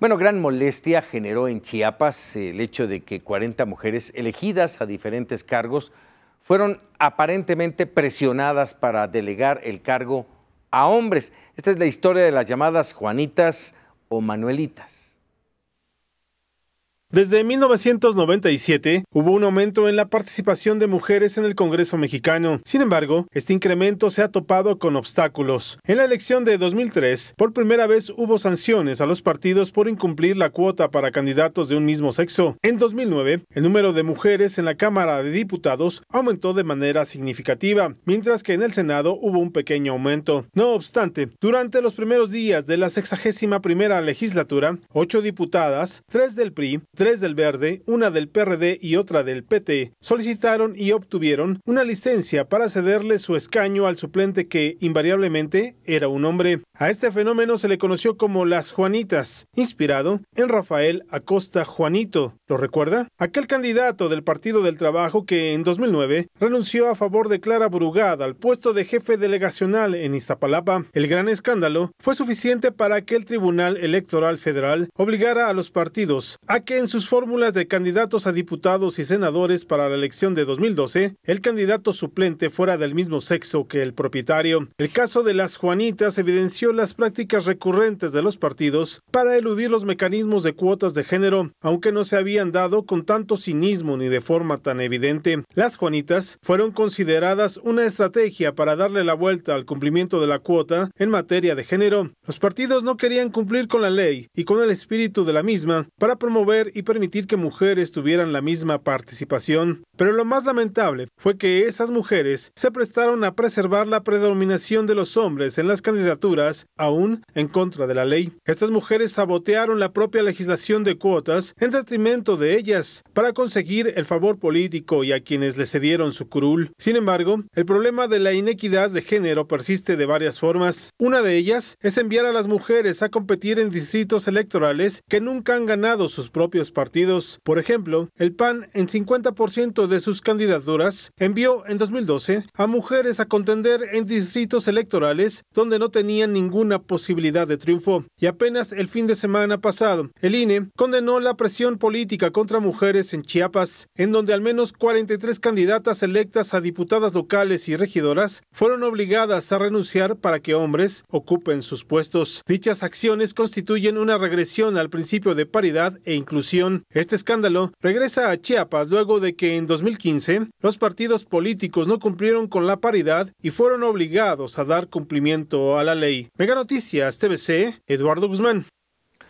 Bueno, gran molestia generó en Chiapas el hecho de que 40 mujeres elegidas a diferentes cargos fueron aparentemente presionadas para delegar el cargo a hombres. Esta es la historia de las llamadas Juanitas o Manuelitas. Desde 1997 hubo un aumento en la participación de mujeres en el Congreso mexicano. Sin embargo, este incremento se ha topado con obstáculos. En la elección de 2003, por primera vez hubo sanciones a los partidos por incumplir la cuota para candidatos de un mismo sexo. En 2009, el número de mujeres en la Cámara de Diputados aumentó de manera significativa, mientras que en el Senado hubo un pequeño aumento. No obstante, durante los primeros días de la 61 primera legislatura, ocho diputadas, tres del PRI, tres del Verde, una del PRD y otra del PT, e solicitaron y obtuvieron una licencia para cederle su escaño al suplente que, invariablemente, era un hombre. A este fenómeno se le conoció como las Juanitas, inspirado en Rafael Acosta Juanito. ¿Lo recuerda? Aquel candidato del Partido del Trabajo que en 2009 renunció a favor de Clara Brugada al puesto de jefe delegacional en Iztapalapa. El gran escándalo fue suficiente para que el Tribunal Electoral Federal obligara a los partidos a que en sus fórmulas de candidatos a diputados y senadores para la elección de 2012, el candidato suplente fuera del mismo sexo que el propietario. El caso de las Juanitas evidenció las prácticas recurrentes de los partidos para eludir los mecanismos de cuotas de género, aunque no se habían dado con tanto cinismo ni de forma tan evidente. Las Juanitas fueron consideradas una estrategia para darle la vuelta al cumplimiento de la cuota en materia de género. Los partidos no querían cumplir con la ley y con el espíritu de la misma para promover y permitir que mujeres tuvieran la misma participación. Pero lo más lamentable fue que esas mujeres se prestaron a preservar la predominación de los hombres en las candidaturas, aún en contra de la ley. Estas mujeres sabotearon la propia legislación de cuotas en detrimento de ellas para conseguir el favor político y a quienes le cedieron su curul. Sin embargo, el problema de la inequidad de género persiste de varias formas. Una de ellas es enviar a las mujeres a competir en distritos electorales que nunca han ganado sus propios partidos. Por ejemplo, el PAN en 50% de sus candidaturas, envió en 2012 a mujeres a contender en distritos electorales donde no tenían ninguna posibilidad de triunfo. Y apenas el fin de semana pasado, el INE condenó la presión política contra mujeres en Chiapas, en donde al menos 43 candidatas electas a diputadas locales y regidoras fueron obligadas a renunciar para que hombres ocupen sus puestos. Dichas acciones constituyen una regresión al principio de paridad e inclusión. Este escándalo regresa a Chiapas luego de que en 2015, los partidos políticos no cumplieron con la paridad y fueron obligados a dar cumplimiento a la ley. Mega Noticias TVC, Eduardo Guzmán.